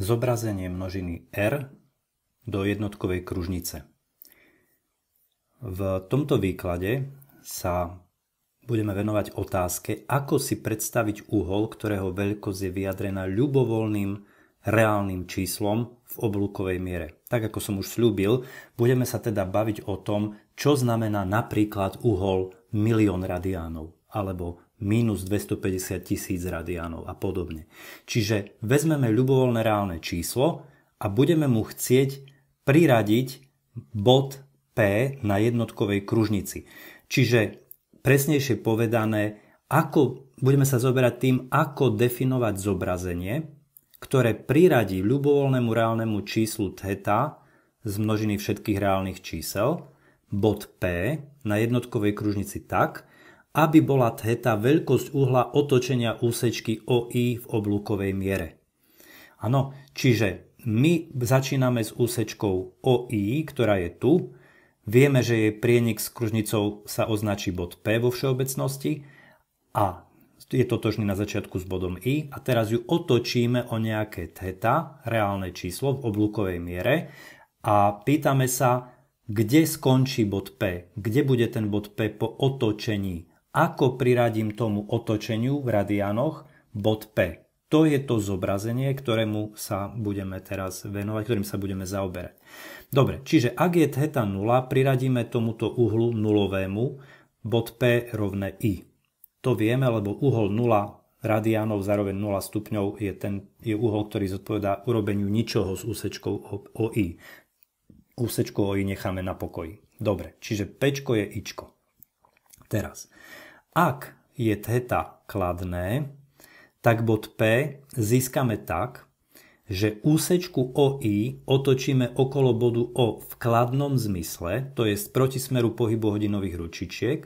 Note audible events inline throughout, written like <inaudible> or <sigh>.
zobrazenie množiny R do jednotkovej kružnice. V tomto výklade sa budeme venovať otázke, ako si predstaviť uhol, ktorého veľkosť je vyjadrená ľubovoľným reálnym číslom v oblúkovej miere. Tak ako som už slúbil, budeme sa teda baviť o tom, čo znamená napríklad uhol milión radiánov alebo minus 250 tisíc radiánov a podobne. Čiže vezmeme ľubovoľné reálne číslo a budeme mu chcieť priradiť bod P na jednotkovej kružnici. Čiže presnejšie povedané, ako, budeme sa zoberať tým, ako definovať zobrazenie, ktoré priradí ľubovoľnému reálnemu číslu theta z množiny všetkých reálnych čísel, bod P na jednotkovej kružnici tak, aby bola theta veľkosť uhla otočenia úsečky OI v oblúkovej miere. Áno, čiže my začíname s úsečkou OI, ktorá je tu. Vieme, že jej prienik s kružnicou sa označí bod P vo všeobecnosti a je totožný na začiatku s bodom I a teraz ju otočíme o nejaké theta, reálne číslo v oblúkovej miere a pýtame sa, kde skončí bod P, kde bude ten bod P po otočení ako priradím tomu otočeniu v radianoch bod P? To je to zobrazenie, ktorému sa budeme teraz venovať, ktorým sa budeme zaoberať. Dobre, čiže ak je theta 0, priradíme tomuto uhlu nulovému bod P rovné I. To vieme, lebo uhol 0 radiánov zároveň 0 stupňov je, ten, je uhol, ktorý zodpovedá urobeniu ničoho s úsečkou o, o I. Úsečku o I necháme na pokoji. Dobre, čiže P je Ičko. Teraz. Ak je teta kladné, tak bod P získame tak, že úsečku OI otočíme okolo bodu O v kladnom zmysle, to je proti smeru pohybu hodinových ručičiek,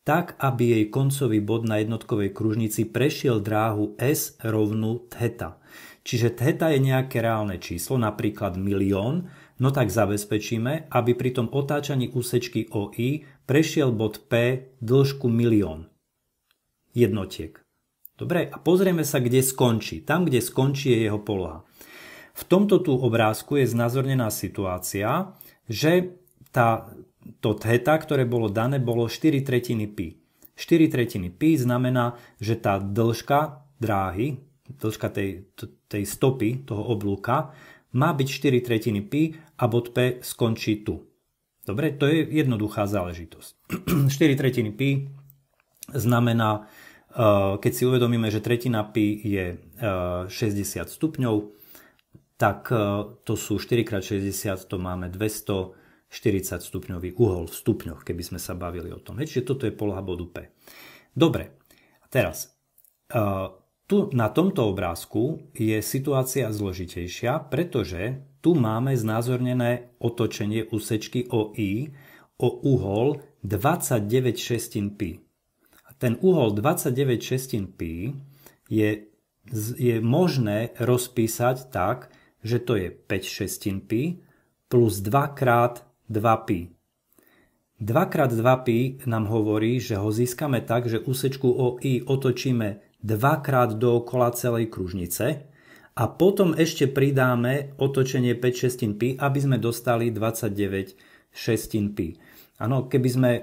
tak aby jej koncový bod na jednotkovej kružnici prešiel dráhu S rovnú theta. Čiže theta je nejaké reálne číslo, napríklad milión, no tak zabezpečíme, aby pri tom otáčaní úsečky OI prešiel bod P dĺžku milión jednotiek. Dobre, a pozrieme sa, kde skončí. Tam, kde skončí je jeho poloha. V tomto tu obrázku je znázornená situácia, že tá, to theta, ktoré bolo dané, bolo 4 tretiny pi. 4 tretiny pi znamená, že tá dĺžka dráhy, dĺžka tej, tej stopy, toho oblúka, má byť 4 tretiny pi a bod P skončí tu. Dobre, to je jednoduchá záležitosť. 4 <clears throat> tretiny pi znamená Eh, keď si uvedomíme, že tretina pi je 60 eh, stupňov, tak eh, to sú 4x60, to máme 240 stupňový uhol v stupňoch, keby sme sa bavili o tom. Čiže toto je poloha bodu P. Dobre, teraz, tu na tomto obrázku je situácia zložitejšia, pretože tu máme znázornené otočenie úsečky o I o uhol 29 pi ten uhol 29 šestín pi je, je možné rozpísať tak, že to je 5 šestín pi plus 2 krát 2 pi. 2 krát 2 pi nám hovorí, že ho získame tak, že úsečku o i otočíme dvakrát dookola celej kružnice a potom ešte pridáme otočenie 5 šestín pi, aby sme dostali 29 pi. Áno, keby sme, e,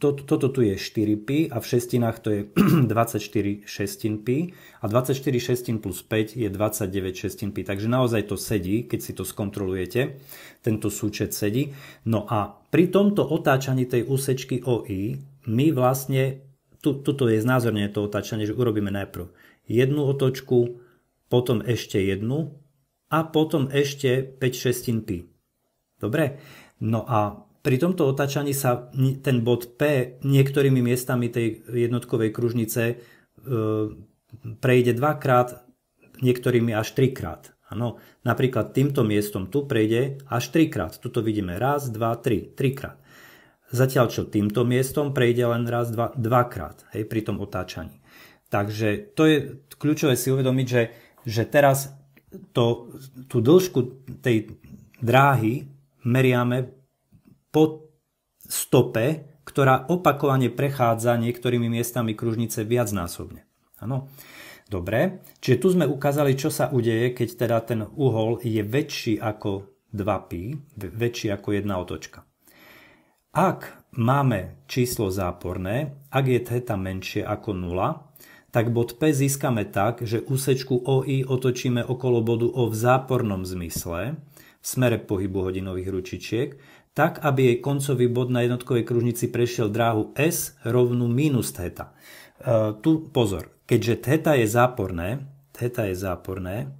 to, toto tu je 4 pi a v šestinách to je 24 šestin pi a 24 šestin plus 5 je 29 šestin pi. Takže naozaj to sedí, keď si to skontrolujete, tento súčet sedí. No a pri tomto otáčaní tej úsečky OI my vlastne, tu, toto je znázorne to otáčanie, že urobíme najprv jednu otočku, potom ešte jednu a potom ešte 5 šestin pi. Dobre? No a pri tomto otáčaní sa ten bod P niektorými miestami tej jednotkovej kružnice e, prejde dvakrát, niektorými až trikrát. Áno, napríklad týmto miestom tu prejde až trikrát. Tuto vidíme raz, dva, tri, trikrát. Zatiaľ čo týmto miestom prejde len raz, dva, dvakrát hej, pri tom otáčaní. Takže to je kľúčové si uvedomiť, že, že teraz to, tú dĺžku tej dráhy meriame po stope, ktorá opakovane prechádza niektorými miestami kružnice viacnásobne. Áno. Dobre, čiže tu sme ukázali, čo sa udeje, keď teda ten uhol je väčší ako 2π, väčší ako jedna otočka. Ak máme číslo záporné, ak je teta menšie ako 0, tak bod P získame tak, že úsečku OI otočíme okolo bodu O v zápornom zmysle v smere pohybu hodinových ručičiek, tak aby jej koncový bod na jednotkovej kružnici prešiel dráhu S rovnú minus theta. E, tu pozor, keďže theta je záporné, theta je záporné,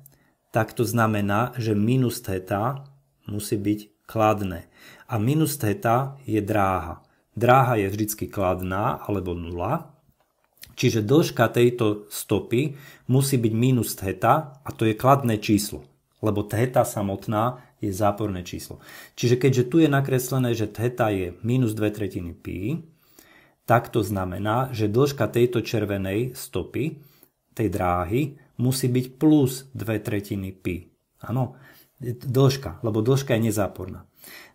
tak to znamená, že minus theta musí byť kladné. A minus theta je dráha. Dráha je vždycky kladná alebo nula, čiže dĺžka tejto stopy musí byť minus theta a to je kladné číslo, lebo theta samotná je záporné číslo. Čiže keďže tu je nakreslené, že teta je minus 2 tretiny pi, tak to znamená, že dĺžka tejto červenej stopy, tej dráhy, musí byť plus 2 tretiny pi. Áno, dĺžka, lebo dĺžka je nezáporná.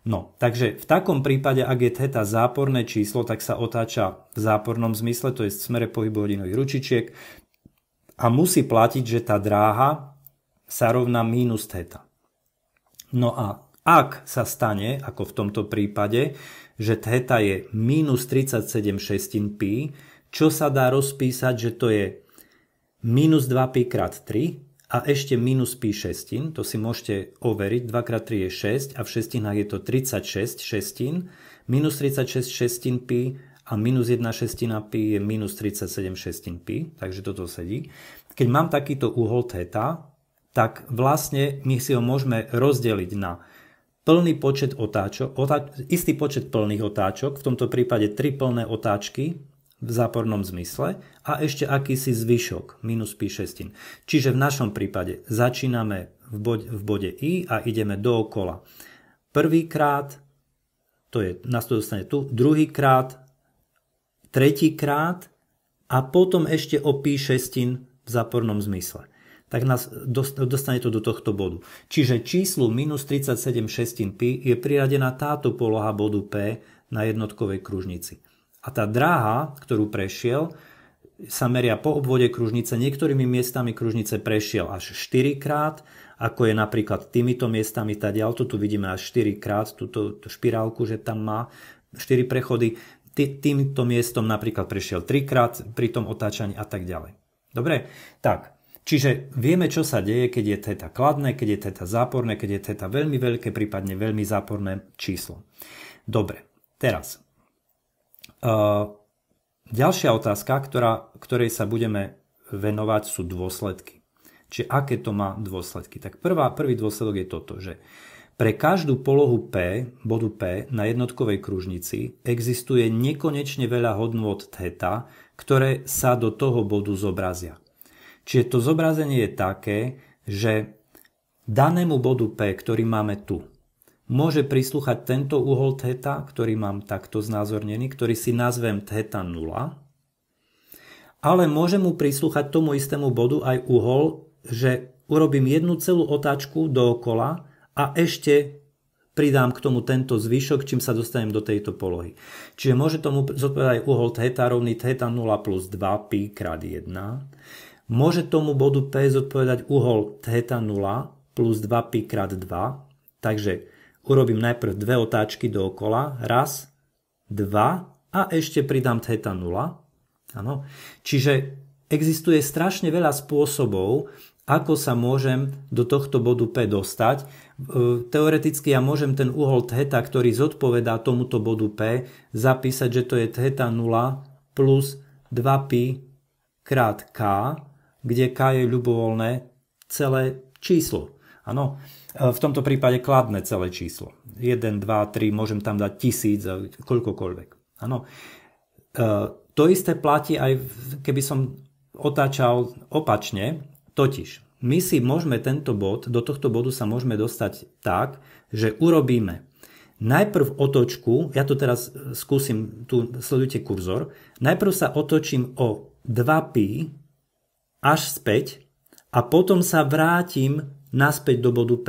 No, takže v takom prípade, ak je teta záporné číslo, tak sa otáča v zápornom zmysle, to je v smere pohybu hodinových ručičiek a musí platiť, že tá dráha sa rovná minus teta. No a ak sa stane, ako v tomto prípade, že theta je minus 37 šestin pi, čo sa dá rozpísať, že to je minus 2 pi krát 3 a ešte minus pi šestin, to si môžete overiť, 2 krát 3 je 6 a v šestinách je to 36 šestin, minus 36 šestin pi a minus 1 šestina pi je minus 37 šestin pi, takže toto sedí. Keď mám takýto uhol theta, tak vlastne my si ho môžeme rozdeliť na plný počet otáčok, otáč, istý počet plných otáčok, v tomto prípade tri plné otáčky v zápornom zmysle a ešte akýsi zvyšok, minus pi šestin. Čiže v našom prípade začíname v bode, v bode i a ideme dookola. Prvýkrát, to je, nás to dostane tu, druhýkrát, tretíkrát a potom ešte o pi šestin v zápornom zmysle tak nás dostane to do tohto bodu. Čiže číslu minus 37 šestín pi je priradená táto poloha bodu P na jednotkovej kružnici. A tá dráha, ktorú prešiel, sa meria po obvode kružnice. Niektorými miestami kružnice prešiel až 4 krát, ako je napríklad týmito miestami tá ďalto, tu vidíme až 4 krát túto špirálku, že tam má 4 prechody. Týmto miestom napríklad prešiel 3 krát pri tom otáčaní a tak ďalej. Dobre, tak Čiže vieme, čo sa deje, keď je teta kladné, keď je teta záporné, keď je teta veľmi veľké, prípadne veľmi záporné číslo. Dobre, teraz. ďalšia otázka, ktorá, ktorej sa budeme venovať, sú dôsledky. Čiže aké to má dôsledky? Tak prvá, prvý dôsledok je toto, že pre každú polohu P, bodu P na jednotkovej kružnici existuje nekonečne veľa hodnôt teta, ktoré sa do toho bodu zobrazia. Čiže to zobrazenie je také, že danému bodu P, ktorý máme tu, môže prislúchať tento uhol θ, ktorý mám takto znázornený, ktorý si nazvem θ0, ale môže mu prislúchať tomu istému bodu aj uhol, že urobím jednu celú otáčku dookola a ešte pridám k tomu tento zvyšok, čím sa dostanem do tejto polohy. Čiže môže tomu zodpovedať aj uhol θ rovný θ0 plus 2 π krát 1 môže tomu bodu P zodpovedať uhol theta 0 plus 2 pi krát 2. Takže urobím najprv dve otáčky dookola. Raz, dva a ešte pridám theta 0 Ano. Čiže existuje strašne veľa spôsobov, ako sa môžem do tohto bodu P dostať. E, teoreticky ja môžem ten uhol theta, ktorý zodpovedá tomuto bodu P, zapísať, že to je theta 0 plus 2 pi krát k kde K je ľubovoľné celé číslo. Áno, e, v tomto prípade kladné celé číslo. 1, 2, 3, môžem tam dať tisíc, koľkokoľvek. Áno. E, to isté platí aj keby som otáčal opačne, totiž my si môžeme tento bod, do tohto bodu sa môžeme dostať tak, že urobíme najprv otočku, ja to teraz skúsim, tu sledujte kurzor, najprv sa otočím o 2 pi až späť a potom sa vrátim naspäť do bodu P,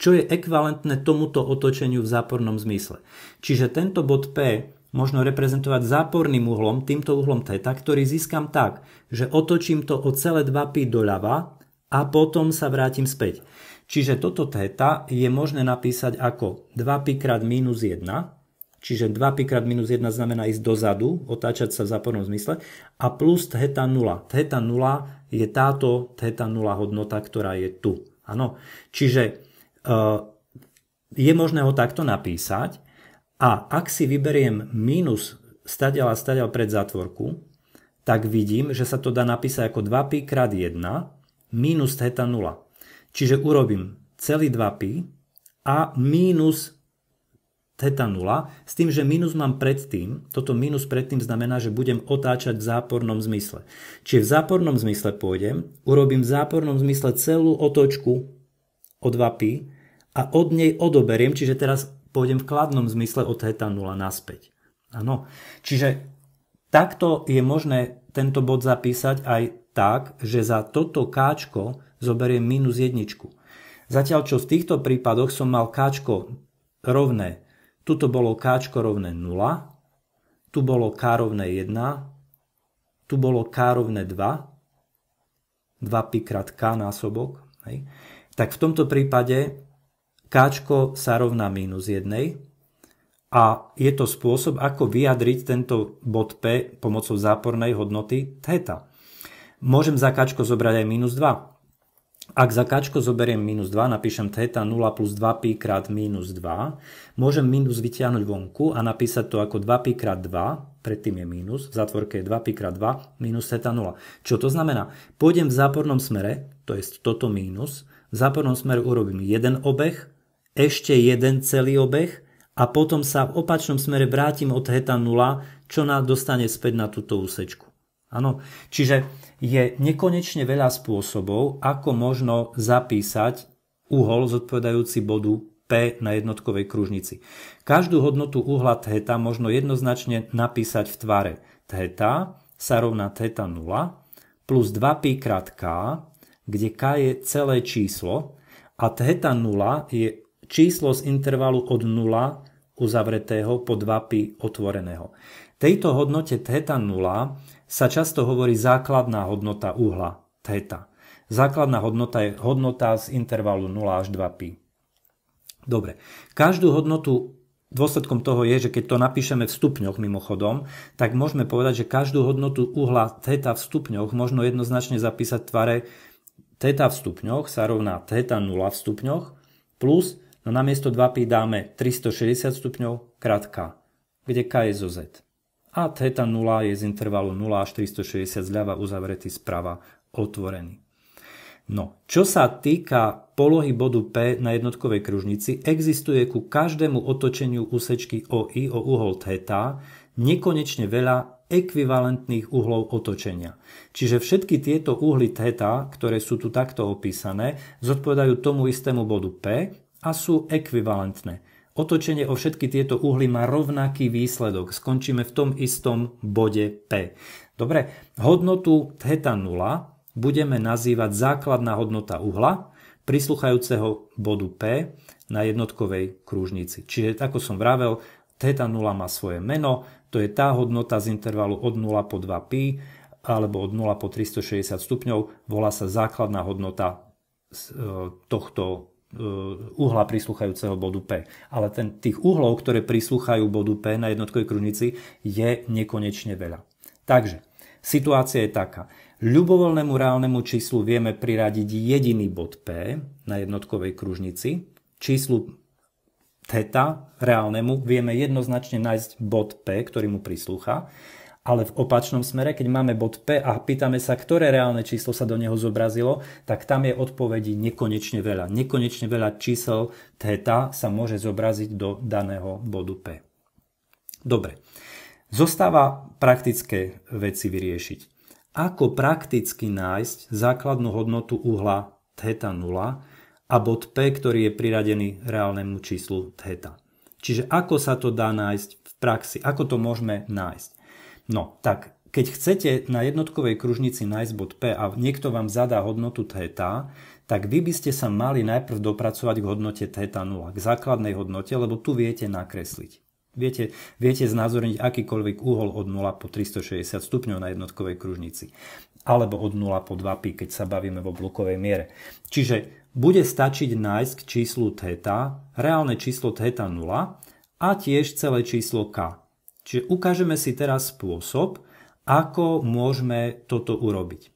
čo je ekvalentné tomuto otočeniu v zápornom zmysle. Čiže tento bod P možno reprezentovať záporným uhlom, týmto uhlom θ, ktorý získam tak, že otočím to o celé 2 π doľava a potom sa vrátim späť. Čiže toto θ je možné napísať ako 2π krát minus 1 Čiže 2 pi krát minus 1 znamená ísť dozadu, otáčať sa v zápornom zmysle. A plus theta 0. Theta 0 je táto theta 0 hodnota, ktorá je tu. Áno. Čiže e, je možné ho takto napísať. A ak si vyberiem minus stadial a stadial pred zátvorku, tak vidím, že sa to dá napísať ako 2 pi krát 1 minus theta 0. Čiže urobím celý 2 pi a minus theta 0 s tým, že minus mám predtým, toto minus predtým znamená, že budem otáčať v zápornom zmysle. Čiže v zápornom zmysle pôjdem, urobím v zápornom zmysle celú otočku o 2π a od nej odoberiem, čiže teraz pôjdem v kladnom zmysle od theta 0 naspäť. Áno, čiže takto je možné tento bod zapísať aj tak, že za toto káčko zoberiem minus jedničku. Zatiaľ čo v týchto prípadoch som mal káčko rovné Tuto bolo k rovné 0, tu bolo k rovné 1, tu bolo k rovné 2, 2 pi krát k násobok. Hej. Tak v tomto prípade k sa rovná minus 1 a je to spôsob, ako vyjadriť tento bod P pomocou zápornej hodnoty θ. Môžem za k zobrať aj minus 2. Ak za kačko zoberiem minus 2, napíšem theta 0 plus 2 pi krát minus 2, môžem minus vyťahnuť vonku a napísať to ako 2 pi krát 2, predtým je minus, v zátvorke je 2 pi krát 2, minus theta 0. Čo to znamená? Pôjdem v zápornom smere, to je toto minus, v zápornom smere urobím jeden obeh, ešte jeden celý obeh a potom sa v opačnom smere vrátim od theta 0, čo nás dostane späť na túto úsečku. Áno. Čiže je nekonečne veľa spôsobov, ako možno zapísať uhol zodpovedajúci bodu P na jednotkovej kružnici. Každú hodnotu uhla theta možno jednoznačne napísať v tvare theta sa rovná theta 0 plus 2π krát k, kde k je celé číslo a theta 0 je číslo z intervalu od 0 uzavretého po 2π otvoreného. Tejto hodnote theta 0 sa často hovorí základná hodnota uhla, theta. Základná hodnota je hodnota z intervalu 0 až 2 π. Dobre, každú hodnotu Dôsledkom toho je, že keď to napíšeme v stupňoch mimochodom, tak môžeme povedať, že každú hodnotu uhla theta v stupňoch možno jednoznačne zapísať v tvare theta v stupňoch sa rovná theta 0 v stupňoch plus, no namiesto 2π dáme 360 stupňov krát k, kde k je zo z a θ0 je z intervalu 0 až 360 zľava uzavretý sprava otvorený. No, čo sa týka polohy bodu P na jednotkovej kružnici, existuje ku každému otočeniu úsečky OI o uhol θ nekonečne veľa ekvivalentných uhlov otočenia. Čiže všetky tieto uhly θ, ktoré sú tu takto opísané, zodpovedajú tomu istému bodu P a sú ekvivalentné. Otočenie o všetky tieto uhly má rovnaký výsledok. Skončíme v tom istom bode P. Dobre, hodnotu θ0 budeme nazývať základná hodnota uhla prisluchajúceho bodu P na jednotkovej krúžnici. Čiže ako som vravel, θ0 má svoje meno, to je tá hodnota z intervalu od 0 po 2π alebo od 0 po 360 stupňov, volá sa základná hodnota e, tohto E, uhla prísluchajúceho bodu P. Ale ten, tých uhlov, ktoré prísluchajú bodu P na jednotkovej kružnici, je nekonečne veľa. Takže, situácia je taká. Ľubovoľnému reálnemu číslu vieme priradiť jediný bod P na jednotkovej kružnici. Číslu θ reálnemu vieme jednoznačne nájsť bod P, ktorý mu prislúcha. Ale v opačnom smere, keď máme bod P a pýtame sa, ktoré reálne číslo sa do neho zobrazilo, tak tam je odpovedí nekonečne veľa. Nekonečne veľa čísel theta sa môže zobraziť do daného bodu P. Dobre. Zostáva praktické veci vyriešiť. Ako prakticky nájsť základnú hodnotu uhla theta 0 a bod P, ktorý je priradený reálnemu číslu theta? Čiže ako sa to dá nájsť v praxi, ako to môžeme nájsť. No, tak keď chcete na jednotkovej kružnici nájsť bod P a niekto vám zadá hodnotu theta, tak vy by ste sa mali najprv dopracovať k hodnote theta 0 k základnej hodnote, lebo tu viete nakresliť. Viete, viete znázorniť akýkoľvek úhol od 0 po 360 stupňov na jednotkovej kružnici. Alebo od 0 po 2 pi, keď sa bavíme vo blokovej miere. Čiže bude stačiť nájsť k číslu θ, reálne číslo theta 0 a tiež celé číslo k. Čiže ukážeme si teraz spôsob, ako môžeme toto urobiť.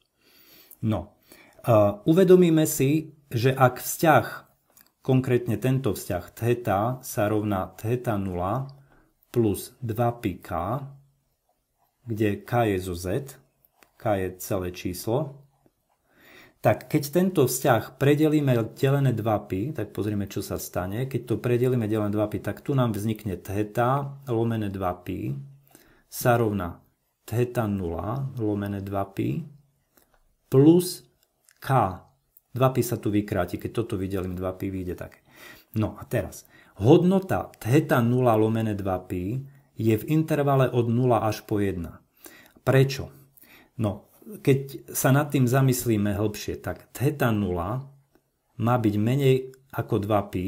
No, uh, uvedomíme si, že ak vzťah, konkrétne tento vzťah theta sa rovná theta 0 plus 2πk, kde k je zo z, k je celé číslo, tak keď tento vzťah predelíme delené 2π, tak pozrieme, čo sa stane. Keď to predelíme delené 2π, tak tu nám vznikne theta lomené 2π sa rovná theta 0 lomené 2π plus k. 2π sa tu vykráti, keď toto vydelím 2π, vyjde také. No a teraz, hodnota theta 0 lomené 2π je v intervale od 0 až po 1. Prečo? No, keď sa nad tým zamyslíme hlbšie, tak theta 0 má byť menej ako 2 pi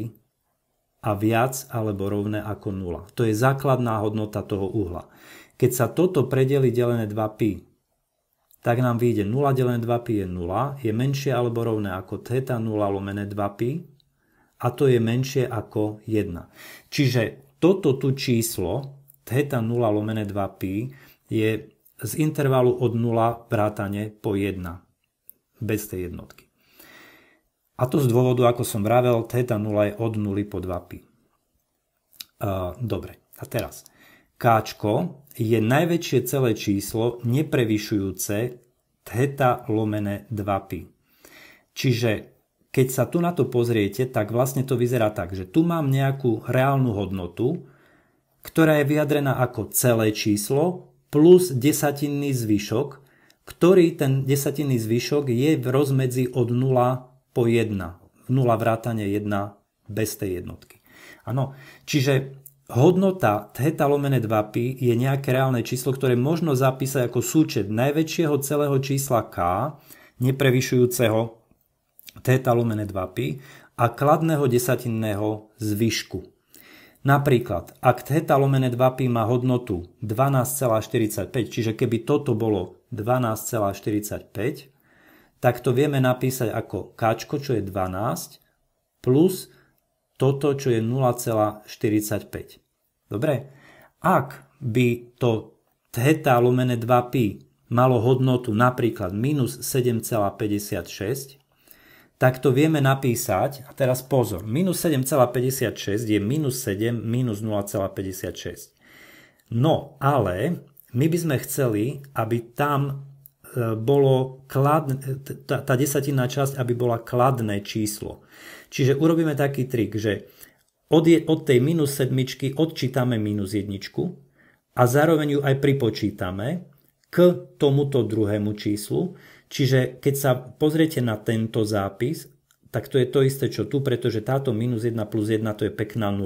a viac alebo rovné ako 0. To je základná hodnota toho uhla. Keď sa toto predeli delené 2 pi, tak nám vyjde 0 delené 2 pi je 0, je menšie alebo rovné ako theta 0 lomené 2 pi a to je menšie ako 1. Čiže toto tu číslo, theta 0 lomené 2 pi, je z intervalu od 0 vrátane po 1 bez tej jednotky. A to z dôvodu, ako som vravel, teta 0 je od 0 po 2 pi. Dobre, a teraz. K je najväčšie celé číslo neprevyšujúce teta lomené 2 pi. Čiže keď sa tu na to pozriete, tak vlastne to vyzerá tak, že tu mám nejakú reálnu hodnotu, ktorá je vyjadrená ako celé číslo plus desatinný zvyšok, ktorý ten desatinný zvyšok je v rozmedzi od 0 po 1. 0 vrátane 1 bez tej jednotky. Áno, čiže hodnota theta lomene 2 pi je nejaké reálne číslo, ktoré možno zapísať ako súčet najväčšieho celého čísla k, neprevyšujúceho theta lomene 2 pi a kladného desatinného zvyšku Napríklad, ak theta lomené 2π má hodnotu 12,45, čiže keby toto bolo 12,45, tak to vieme napísať ako k, čo je 12, plus toto, čo je 0,45. Dobre? Ak by to theta lomené 2π malo hodnotu napríklad minus 7,56, tak to vieme napísať, a teraz pozor, minus 7,56 je minus 7 minus 0,56. No, ale my by sme chceli, aby tam e, bolo kladne, tá, tá desatinná časť, aby bola kladné číslo. Čiže urobíme taký trik, že od, je, od tej minus sedmičky odčítame minus jedničku a zároveň ju aj pripočítame k tomuto druhému číslu, Čiže keď sa pozriete na tento zápis, tak to je to isté, čo tu, pretože táto minus 1 plus 1 to je pekná 0.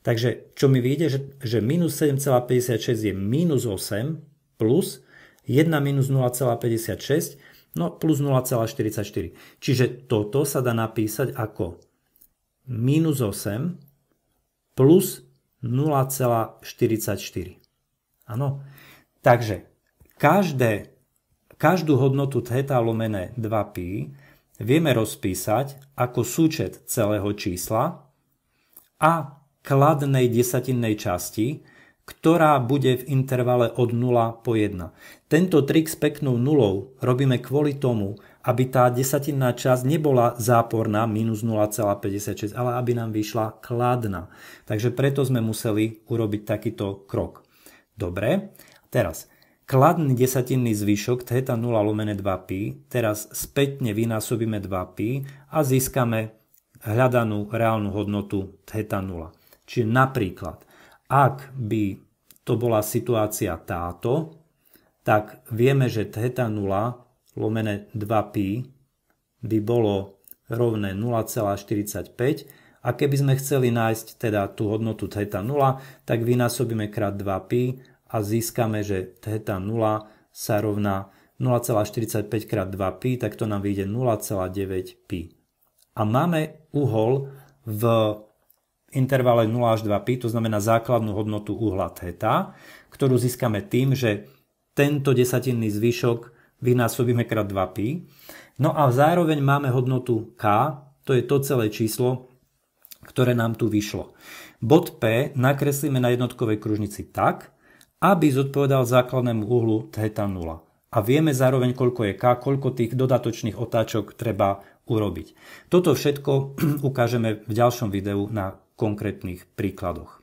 Takže čo mi vyjde, že, že minus 7,56 je minus 8 plus 1 minus 0,56 no plus 0,44. Čiže toto sa dá napísať ako minus 8 plus 0,44. Áno. Takže každé Každú hodnotu theta lomené 2π vieme rozpísať ako súčet celého čísla a kladnej desatinnej časti, ktorá bude v intervale od 0 po 1. Tento trik s peknou nulou robíme kvôli tomu, aby tá desatinná časť nebola záporná minus 0,56, ale aby nám vyšla kladná. Takže preto sme museli urobiť takýto krok. Dobre, teraz Kladný desatinný zvyšok theta 0 lomené 2π teraz spätne vynásobíme 2π a získame hľadanú reálnu hodnotu theta 0 Čiže napríklad, ak by to bola situácia táto, tak vieme, že theta 0 lomené 2π by bolo rovné 0,45 a keby sme chceli nájsť teda tú hodnotu theta 0 tak vynásobíme krát 2π a získame, že theta 0 sa rovná 0,45 krát 2 pi tak to nám vyjde 0,9 pi. A máme uhol v intervale 0 až 2 pi, to znamená základnú hodnotu uhla theta, ktorú získame tým, že tento desatinný zvyšok vynásobíme krát 2 pi. No a zároveň máme hodnotu k, to je to celé číslo, ktoré nám tu vyšlo. Bod P nakreslíme na jednotkovej kružnici tak, aby zodpovedal základnému uhlu theta 0 A vieme zároveň, koľko je k, koľko tých dodatočných otáčok treba urobiť. Toto všetko <clears throat> ukážeme v ďalšom videu na konkrétnych príkladoch.